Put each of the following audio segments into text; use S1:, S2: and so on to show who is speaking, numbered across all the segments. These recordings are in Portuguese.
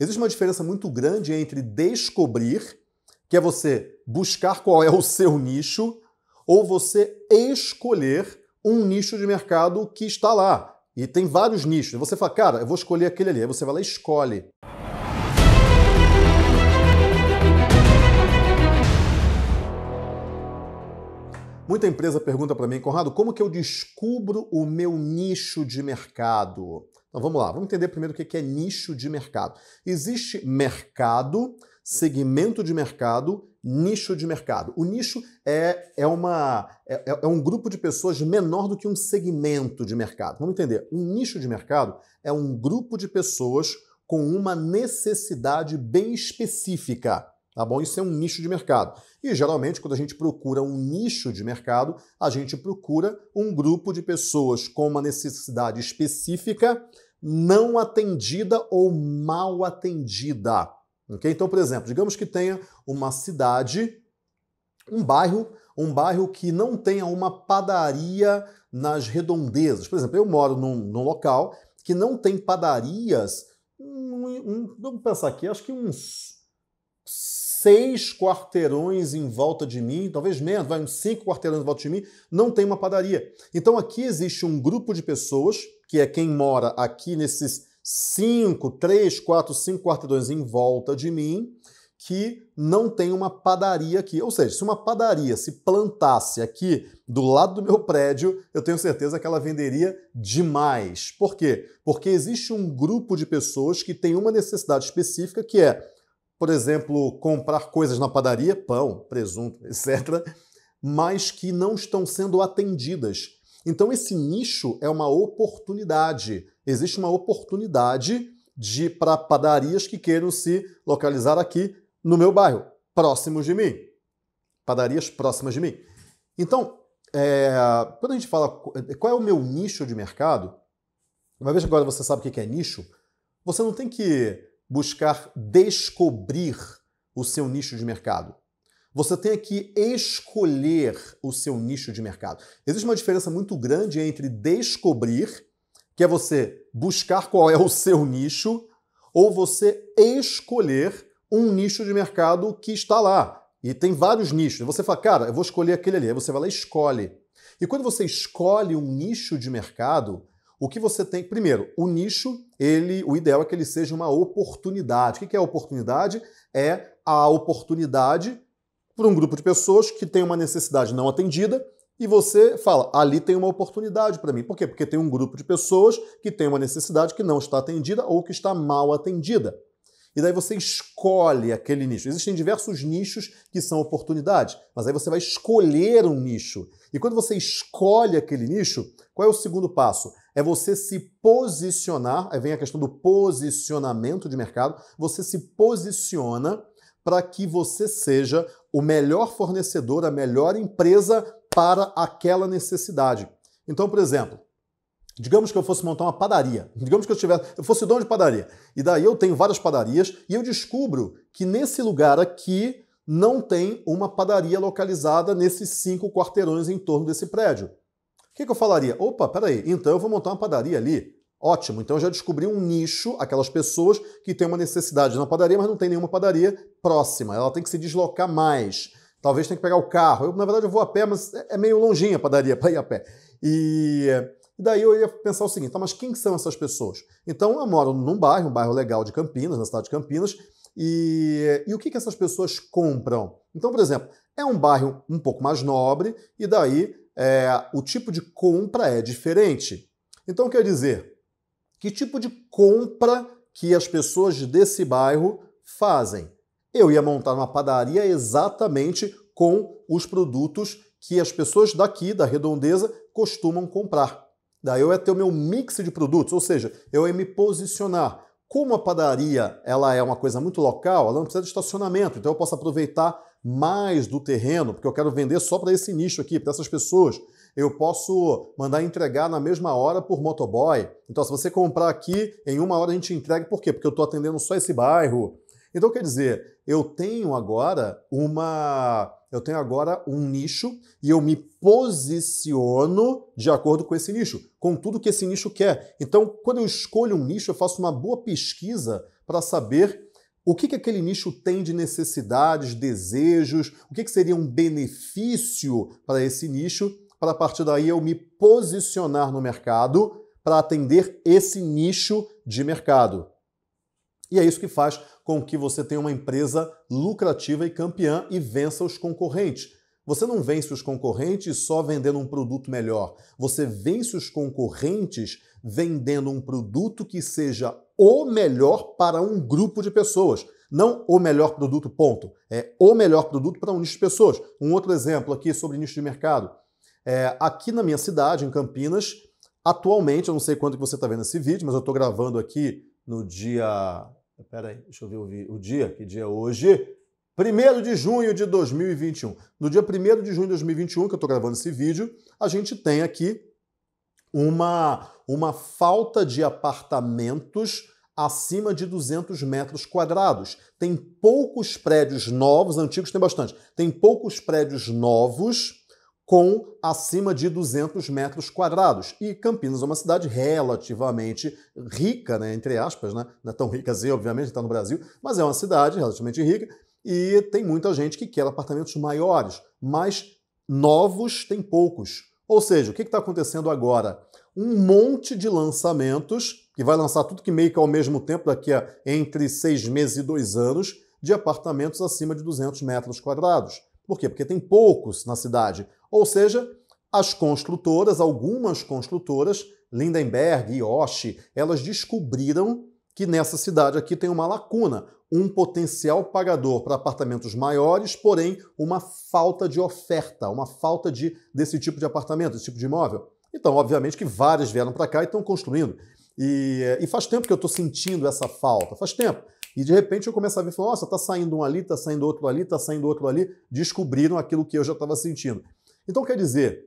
S1: Existe uma diferença muito grande entre descobrir, que é você buscar qual é o seu nicho, ou você escolher um nicho de mercado que está lá. E tem vários nichos. Você fala, cara, eu vou escolher aquele ali. Aí você vai lá e escolhe. Muita empresa pergunta para mim, Conrado, como que eu descubro o meu nicho de mercado? Então vamos lá, vamos entender primeiro o que é nicho de mercado. Existe mercado, segmento de mercado, nicho de mercado. O nicho é, é, uma, é, é, é um grupo de pessoas menor do que um segmento de mercado. Vamos entender, um nicho de mercado é um grupo de pessoas com uma necessidade bem específica tá bom? Isso é um nicho de mercado. E geralmente, quando a gente procura um nicho de mercado, a gente procura um grupo de pessoas com uma necessidade específica não atendida ou mal atendida. Okay? Então, por exemplo, digamos que tenha uma cidade, um bairro, um bairro que não tenha uma padaria nas redondezas. Por exemplo, eu moro num, num local que não tem padarias. Um, um, vamos pensar aqui, acho que uns seis quarteirões em volta de mim, talvez menos, vai uns cinco quarteirões em volta de mim, não tem uma padaria. Então aqui existe um grupo de pessoas, que é quem mora aqui nesses cinco, três, quatro, cinco quarteirões em volta de mim, que não tem uma padaria aqui. Ou seja, se uma padaria se plantasse aqui do lado do meu prédio, eu tenho certeza que ela venderia demais. Por quê? Porque existe um grupo de pessoas que tem uma necessidade específica que é por exemplo, comprar coisas na padaria, pão, presunto, etc., mas que não estão sendo atendidas. Então, esse nicho é uma oportunidade. Existe uma oportunidade de para padarias que queiram se localizar aqui no meu bairro, próximos de mim. Padarias próximas de mim. Então, é, quando a gente fala é, qual é o meu nicho de mercado, uma vez que agora você sabe o que é nicho, você não tem que buscar descobrir o seu nicho de mercado. Você tem que escolher o seu nicho de mercado. Existe uma diferença muito grande entre descobrir, que é você buscar qual é o seu nicho, ou você escolher um nicho de mercado que está lá. E tem vários nichos. Você fala, cara, eu vou escolher aquele ali. Aí você vai lá e escolhe. E quando você escolhe um nicho de mercado, o que você tem, primeiro, o nicho, ele, o ideal é que ele seja uma oportunidade. O que é oportunidade? É a oportunidade para um grupo de pessoas que tem uma necessidade não atendida e você fala, ali tem uma oportunidade para mim. Por quê? Porque tem um grupo de pessoas que tem uma necessidade que não está atendida ou que está mal atendida. E daí você escolhe aquele nicho. Existem diversos nichos que são oportunidades, mas aí você vai escolher um nicho. E quando você escolhe aquele nicho, qual é o segundo passo? é você se posicionar, aí vem a questão do posicionamento de mercado, você se posiciona para que você seja o melhor fornecedor, a melhor empresa para aquela necessidade. Então, por exemplo, digamos que eu fosse montar uma padaria, digamos que eu tivesse, eu fosse dono de padaria, e daí eu tenho várias padarias e eu descubro que nesse lugar aqui não tem uma padaria localizada nesses cinco quarteirões em torno desse prédio que, que eu falaria? Opa, peraí, então eu vou montar uma padaria ali. Ótimo, então eu já descobri um nicho, aquelas pessoas que têm uma necessidade de uma padaria, mas não tem nenhuma padaria próxima. Ela tem que se deslocar mais. Talvez tenha que pegar o carro. Eu, na verdade, eu vou a pé, mas é, é meio longinha a padaria para ir a pé. E daí eu ia pensar o seguinte: tá, mas quem são essas pessoas? Então eu moro num bairro, um bairro legal de Campinas, na cidade de Campinas, e, e o que, que essas pessoas compram? Então, por exemplo, é um bairro um pouco mais nobre, e daí é, o tipo de compra é diferente. Então, quer dizer, que tipo de compra que as pessoas desse bairro fazem? Eu ia montar uma padaria exatamente com os produtos que as pessoas daqui, da redondeza, costumam comprar. Daí eu ia ter o meu mix de produtos, ou seja, eu ia me posicionar. Como a padaria ela é uma coisa muito local, ela não precisa de estacionamento, então eu posso aproveitar mais do terreno, porque eu quero vender só para esse nicho aqui, para essas pessoas. Eu posso mandar entregar na mesma hora por motoboy. Então, se você comprar aqui, em uma hora a gente entrega, por quê? Porque eu estou atendendo só esse bairro. Então, quer dizer, eu tenho agora uma. Eu tenho agora um nicho e eu me posiciono de acordo com esse nicho, com tudo que esse nicho quer. Então, quando eu escolho um nicho, eu faço uma boa pesquisa para saber o que, que aquele nicho tem de necessidades, desejos, o que, que seria um benefício para esse nicho, para a partir daí eu me posicionar no mercado para atender esse nicho de mercado. E é isso que faz com que você tenha uma empresa lucrativa e campeã e vença os concorrentes. Você não vence os concorrentes só vendendo um produto melhor. Você vence os concorrentes vendendo um produto que seja o melhor para um grupo de pessoas. Não o melhor produto, ponto. É o melhor produto para um nicho de pessoas. Um outro exemplo aqui sobre nicho de mercado. É, aqui na minha cidade, em Campinas, atualmente, eu não sei quando que você está vendo esse vídeo, mas eu estou gravando aqui no dia. Peraí, aí, deixa eu ver o dia. Que dia é hoje? 1 de junho de 2021. No dia 1 de junho de 2021, que eu estou gravando esse vídeo, a gente tem aqui uma, uma falta de apartamentos acima de 200 metros quadrados. Tem poucos prédios novos, antigos tem bastante, tem poucos prédios novos com acima de 200 metros quadrados. E Campinas é uma cidade relativamente rica, né, entre aspas, né? não é tão rica assim, obviamente, está no Brasil, mas é uma cidade relativamente rica e tem muita gente que quer apartamentos maiores, mas novos tem poucos. Ou seja, o que está acontecendo agora? Um monte de lançamentos, que vai lançar tudo que meio que ao mesmo tempo, daqui a entre seis meses e dois anos, de apartamentos acima de 200 metros quadrados. Por quê? Porque tem poucos na cidade. Ou seja, as construtoras, algumas construtoras, Lindenberg, Yoshi, elas descobriram que nessa cidade aqui tem uma lacuna, um potencial pagador para apartamentos maiores, porém uma falta de oferta, uma falta de desse tipo de apartamento, desse tipo de imóvel. Então, obviamente que vários vieram para cá e estão construindo. E, e, faz tempo que eu estou sentindo essa falta, faz tempo. E de repente eu começo a ver, nossa, está saindo um ali, está saindo outro ali, está saindo outro ali. Descobriram aquilo que eu já estava sentindo. Então, quer dizer,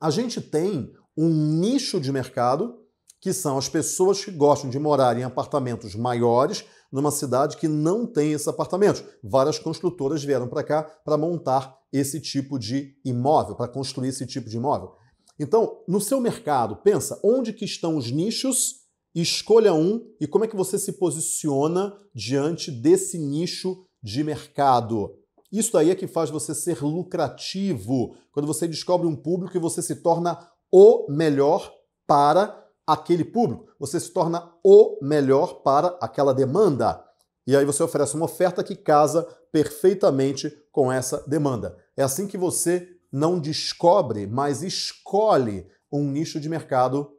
S1: a gente tem um nicho de mercado que são as pessoas que gostam de morar em apartamentos maiores numa cidade que não tem esses apartamentos. Várias construtoras vieram para cá para montar esse tipo de imóvel, para construir esse tipo de imóvel. Então, no seu mercado, pensa onde que estão os nichos, escolha um e como é que você se posiciona diante desse nicho de mercado. Isso daí é que faz você ser lucrativo. Quando você descobre um público e você se torna o melhor para aquele público, você se torna o melhor para aquela demanda. E aí você oferece uma oferta que casa perfeitamente com essa demanda. É assim que você não descobre, mas escolhe um nicho de mercado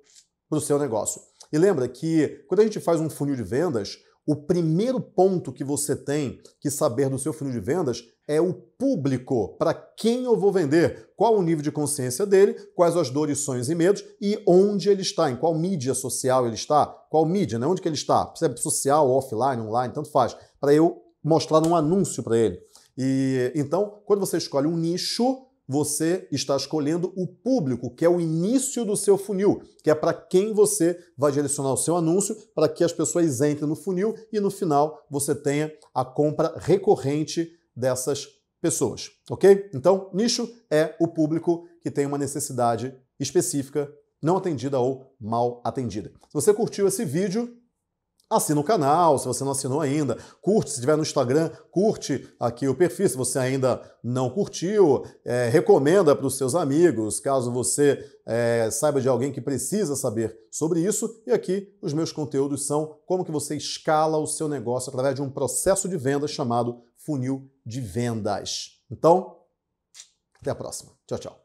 S1: para o seu negócio. E lembra que quando a gente faz um funil de vendas, o primeiro ponto que você tem que saber do seu funil de vendas é o público, para quem eu vou vender, qual o nível de consciência dele, quais as dores, sonhos e medos e onde ele está, em qual mídia social ele está, qual mídia, né? onde que ele está, percebe? Social, offline, online, tanto faz, para eu mostrar um anúncio para ele. E então, quando você escolhe um nicho, você está escolhendo o público, que é o início do seu funil, que é para quem você vai direcionar o seu anúncio, para que as pessoas entrem no funil e no final você tenha a compra recorrente dessas pessoas, ok? Então, nicho é o público que tem uma necessidade específica não atendida ou mal atendida. Se você curtiu esse vídeo, assina o canal, se você não assinou ainda, curte, se estiver no Instagram, curte aqui o perfil, se você ainda não curtiu, é, recomenda para os seus amigos, caso você é, saiba de alguém que precisa saber sobre isso. E aqui os meus conteúdos são como que você escala o seu negócio através de um processo de venda chamado funil de vendas. Então, até a próxima. Tchau, tchau.